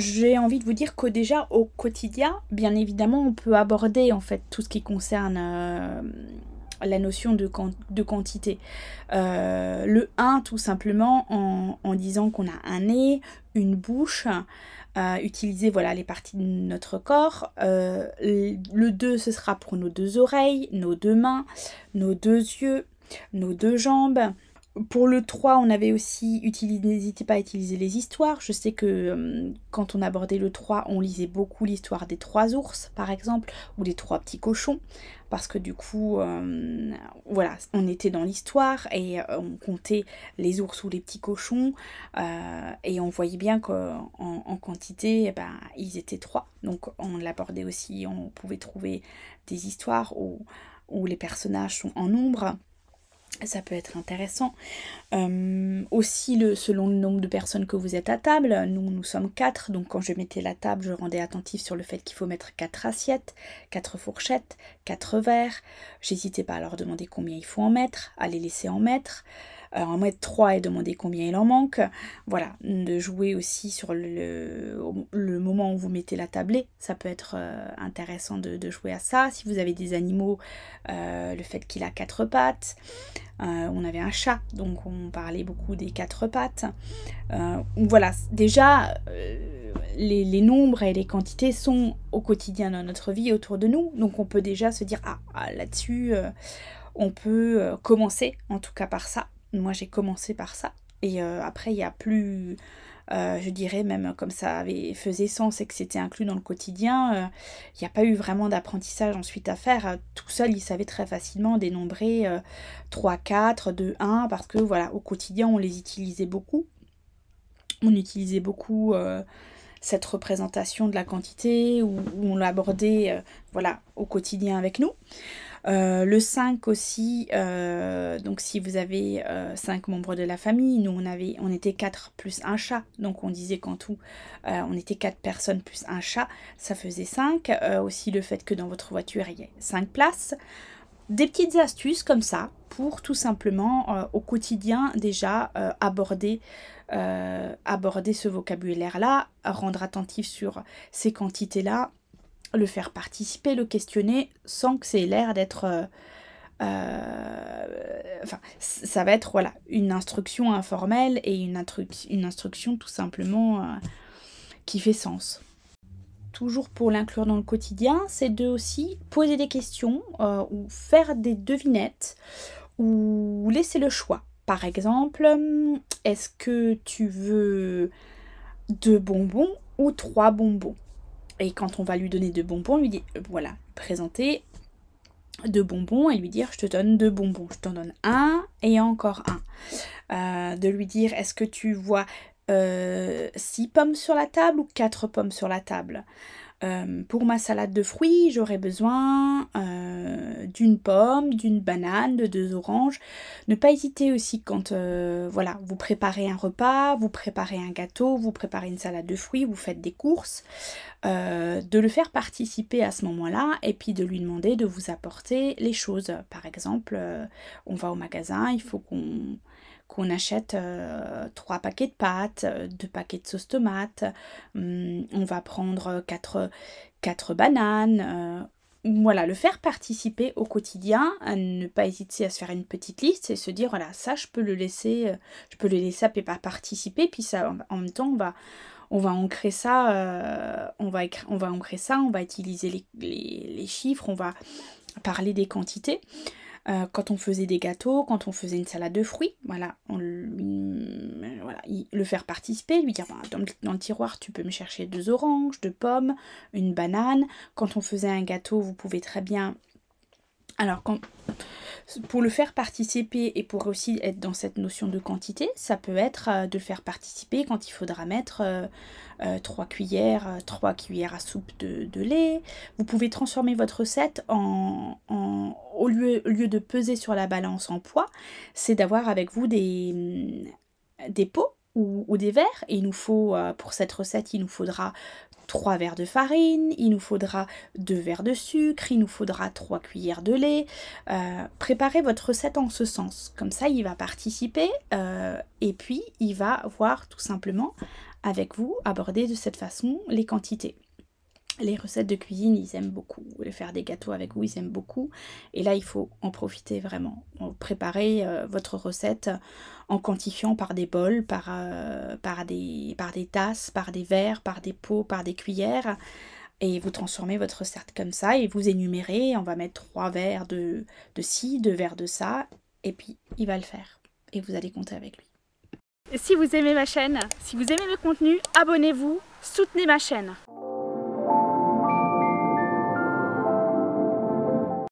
j'ai envie de vous dire que déjà au quotidien, bien évidemment, on peut aborder en fait tout ce qui concerne euh, la notion de, quantité. Euh, le 1 tout simplement en, disant qu'on a un nez, une bouche, euh, utiliser voilà les parties de notre corps. le 2 ce sera pour nos deux oreilles, nos deux mains, nos deux yeux, nos deux jambes pour le 3, on avait aussi utilisé, n'hésitez pas à utiliser les histoires. Je sais que euh, quand on abordait le 3, on lisait beaucoup l'histoire des trois ours, par exemple, ou des trois petits cochons, parce que du coup, euh, voilà, on était dans l'histoire et euh, on comptait les ours ou les petits cochons, et on voyait bien qu'en quantité, eh ben, ils étaient trois. Donc on l'abordait aussi, on pouvait trouver des histoires où les personnages sont en nombre ça peut être intéressant. Euh, aussi, le, selon le nombre de personnes que vous êtes à table, nous, nous sommes quatre, donc quand je mettais la table, je rendais attentif sur le fait qu'il faut mettre quatre assiettes, quatre fourchettes, quatre verres. J'hésitais pas à leur demander combien il faut en mettre, à les laisser en mettre. Euh, en mettre 3 et demander combien il en manque. Voilà, de jouer aussi sur le, moment où vous mettez la tablée. Ça peut être euh, intéressant de, jouer à ça. Si vous avez des animaux, euh, le fait qu'il a quatre pattes. on avait un chat, donc on parlait beaucoup des quatre pattes. voilà, déjà, les, nombres et les quantités sont au quotidien dans notre vie autour de nous, donc on peut déjà se dire, ah là-dessus, on peut commencer en tout cas par ça, moi j'ai commencé par ça. Et euh, après, il n'y a plus, euh, je dirais même euh, comme ça avait, faisait sens et que c'était inclus dans le quotidien, il n'y a pas eu vraiment d'apprentissage ensuite à faire. Tout seul, il savait très facilement dénombrer 3, 4, 2, 1, parce que voilà, au quotidien, on les utilisait beaucoup. On utilisait beaucoup cette représentation de la quantité, ou on l'abordait voilà, au quotidien avec nous. Euh, le 5 aussi, euh, donc si vous avez 5 euh, membres de la famille, nous on, avait, on était 4 plus un chat, donc on disait qu'en tout on était 4 personnes plus un chat, ça faisait 5. aussi le fait que dans votre voiture il y ait 5 places. Des petites astuces comme ça pour tout simplement au quotidien déjà aborder aborder ce vocabulaire-là, rendre attentif sur ces quantités-là, le faire participer, le questionner, sans que ait l'air d'être... Euh, euh, enfin, ça va être voilà, une instruction informelle et une, une instruction tout simplement euh, qui fait sens. Toujours pour l'inclure dans le quotidien, c'est de aussi poser des questions ou faire des devinettes ou laisser le choix. Par exemple, est-ce que tu veux deux bonbons ou trois bonbons et quand on va lui donner deux bonbons, lui dit, euh, voilà, présenter deux bonbons et lui dire je te donne deux bonbons, je t'en donne un et encore un. Euh, de lui dire est-ce que tu vois euh, six pommes sur la table ou quatre pommes sur la table euh, pour ma salade de fruits, j'aurais besoin euh, d'une pomme, d'une banane, de deux oranges. Ne pas hésiter aussi quand euh, voilà, vous préparez un repas, vous préparez un gâteau, vous préparez une salade de fruits, vous faites des courses, de le faire participer à ce moment-là et puis de lui demander de vous apporter les choses. Par exemple, on va au magasin, il faut qu'on qu'on achète euh, trois paquets de pâtes, euh, deux paquets de sauce tomate, hum, on va prendre euh, quatre, bananes. voilà, le faire participer au quotidien, ne pas hésiter à se faire une petite liste et se dire voilà, ça je peux le laisser, je peux le laisser à participer, puis ça en même temps on va, on va ancrer ça, on, va on va ça, on va utiliser les, chiffres, on va parler des quantités. Euh, quand on faisait des gâteaux, quand on faisait une salade de fruits, voilà, on euh, le faire participer, lui dire bah, dans, le, dans, le tiroir tu peux me chercher deux oranges, deux pommes, une banane. Quand on faisait un gâteau, vous pouvez très bien. Alors quand pour le faire participer et pour aussi être dans cette notion de quantité, ça peut être euh, de le faire participer quand il faudra mettre 3 euh, euh, cuillères, 3 cuillères à soupe de, lait. Vous pouvez transformer votre recette en, en au, lieu, lieu de peser sur la balance en poids, c'est d'avoir avec vous des, mm, pots ou, des verres. Et il nous faut, pour cette recette, il nous faudra 3 verres de farine, il nous faudra 2 verres de sucre, il nous faudra 3 cuillères de lait. Euh, préparez votre recette en ce sens. Comme ça, il va participer euh, et puis il va voir tout simplement avec vous aborder de cette façon les quantités les recettes de cuisine, ils aiment beaucoup. Faire des gâteaux avec vous, ils aiment beaucoup. Et là, il faut en profiter vraiment. Préparer euh, votre recette en quantifiant par des bols, par, euh, par, des, par des tasses, par des verres, par des pots, par des cuillères. Et vous transformez votre recette comme ça et vous énumérez. On va mettre trois verres de, de ci, deux verres de ça. Et puis, il va le faire. Et vous allez compter avec lui. Si vous aimez ma chaîne, si vous aimez le contenu, abonnez-vous, soutenez ma chaîne.